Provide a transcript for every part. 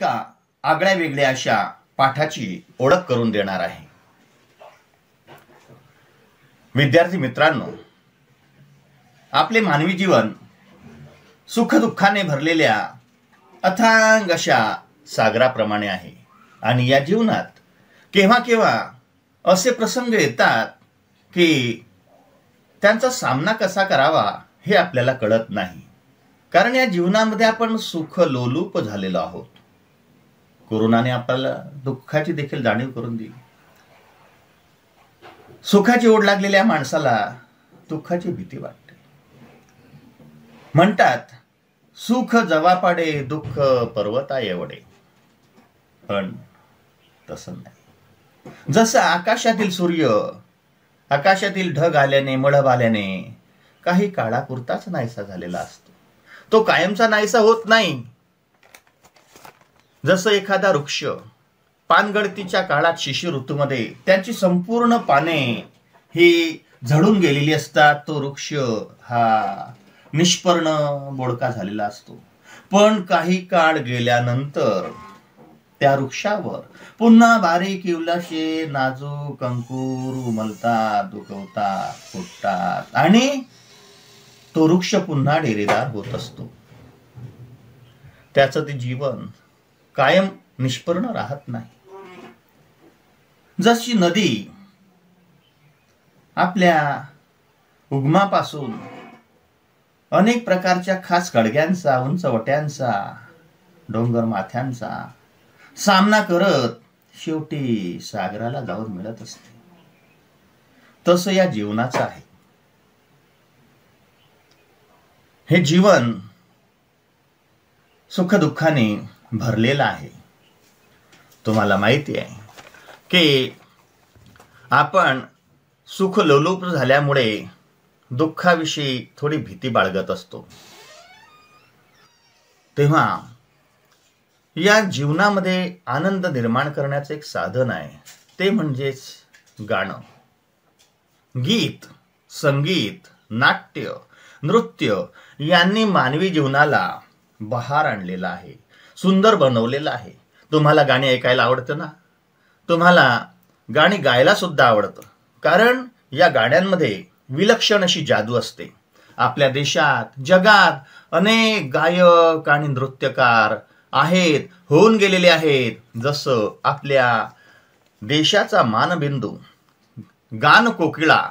एका आगळ्या वेगळ्या अशा पाठाची ओळख करून देणार आहे विद्यार्थी मित्रांनो आपले मानवी जीवन सुख सुखदुःखाने भरलेल्या अथांग अशा सागराप्रमाणे आहे आणि या जीवनात केव्हा केव्हा असे प्रसंग येतात की त्यांचा सामना कसा करावा हे आपल्याला कळत नाही कारण या जीवनामध्ये आपण सुख लोलूप झालेलो आहोत कोरोनाने आपल्याला दुःखाची देखील जाणीव करून दिली सुखाची ओढ लागलेल्या माणसाला दुःखाची भीती वाटते म्हणतात सुख जवापाडे दुःख पर्वता एवढे पण तसं नाही जसं आकाशातील सूर्य आकाशातील ढग आल्याने मळब आल्याने काही काळापुरताच नाहीसा झालेला असतो तो कायमचा नाहीसा होत नाही जसं एखादा वृक्ष पानगळतीच्या काळात शिशु ऋतूमध्ये त्याची संपूर्ण पाने ही झडून गेलेली असतात तो वृक्ष हा निष्पर्ण बोडका झालेला असतो पण काही काळ गेल्यानंतर त्या वृक्षावर पुन्हा बारीक इवलाशे नाजू कंकुर उमलतात दुखवतात फुटतात आणि तो वृक्ष पुन्हा डेरेदार होत असतो त्याचं ते जीवन कायम निष्पर्ण राहत नाही जशी नदी आपल्या उगमापासून अनेक प्रकारच्या खास गडग्यांचा उंचवट्यांचा वट्यांचा डोंगर माथ्यांचा सामना करत शेवटी सागराला जाऊन मिळत असते तसं या जीवनाचं आहे हे जीवन सुखदुःखाने भरलेला आहे तुम्हाला माहिती आहे की आपण सुख लोलूप झाल्यामुळे दुःखाविषयी थोडी भीती बाळगत असतो तेव्हा या जीवनामध्ये आनंद निर्माण करण्याचं एक साधन आहे ते म्हणजेच गाणं गीत संगीत नाट्य नृत्य यांनी मानवी जीवनाला बहार आणलेला आहे सुंदर बनवलेलं आहे तुम्हाला गाणी ऐकायला आवडतं ना तुम्हाला गाणी गायला सुद्धा आवडतं कारण या गाण्यांमध्ये विलक्षण अशी जादू असते आपल्या देशात जगात अनेक गायक आणि नृत्यकार आहेत होऊन गेलेले आहेत जसं आपल्या देशाचा मानबिंदू गान कोकिळा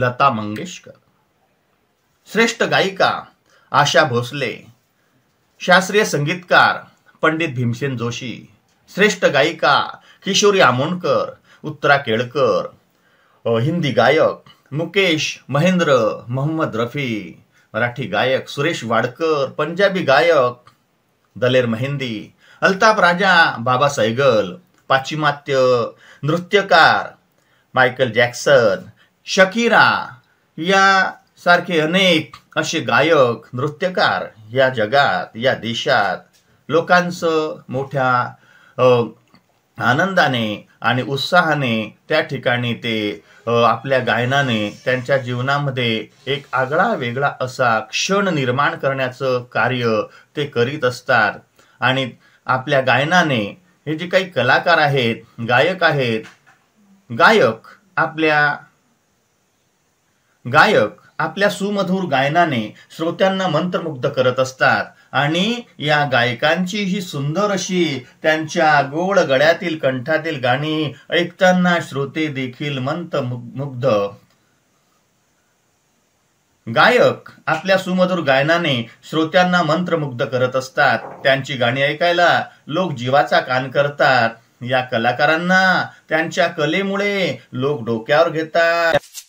लता मंगेशकर श्रेष्ठ गायिका आशा भोसले शास्त्रीय संगीतकार पंडित भीमसेन जोशी श्रेष्ठ गायिका किशोरी आमोणकर उत्तरा केळकर हिंदी गायक मुकेश महेंद्र मोहम्मद रफी मराठी गायक सुरेश वाडकर पंजाबी गायक दलेर मेहंदी अल्ताफ राजा बाबा सैगल पाश्चिमात्य नृत्यकार मायकल जॅक्सन शकीरा या सारखे अनेक असे गायक नृत्यकार या जगात या देशात लोकांचं मोठ्या आनंदाने आणि उत्साहाने त्या ठिकाणी ते आपल्या गायनाने त्यांच्या जीवनामध्ये एक आगळा वेगळा असा क्षण निर्माण करण्याचं कार्य ते करीत असतात आणि आपल्या गायनाने हे जे काही कलाकार आहेत गायक आहेत गायक आपल्या गायक आपल्या सुमधुर गायनाने श्रोत्यांना मंत्रमुग्ध करत असतात आणि या गायकांची ही सुंदर अशी त्यांच्या गोड गळ्यातील कंठातील गाणी ऐकताना श्रोते देखील मंत मुग्ध गायक आपल्या सुमधुर गायनाने श्रोत्यांना मंत्रमुग्ध करत असतात त्यांची गाणी ऐकायला लोक जीवाचा कान करतात या कलाकारांना त्यांच्या कलेमुळे लोक डोक्यावर घेतात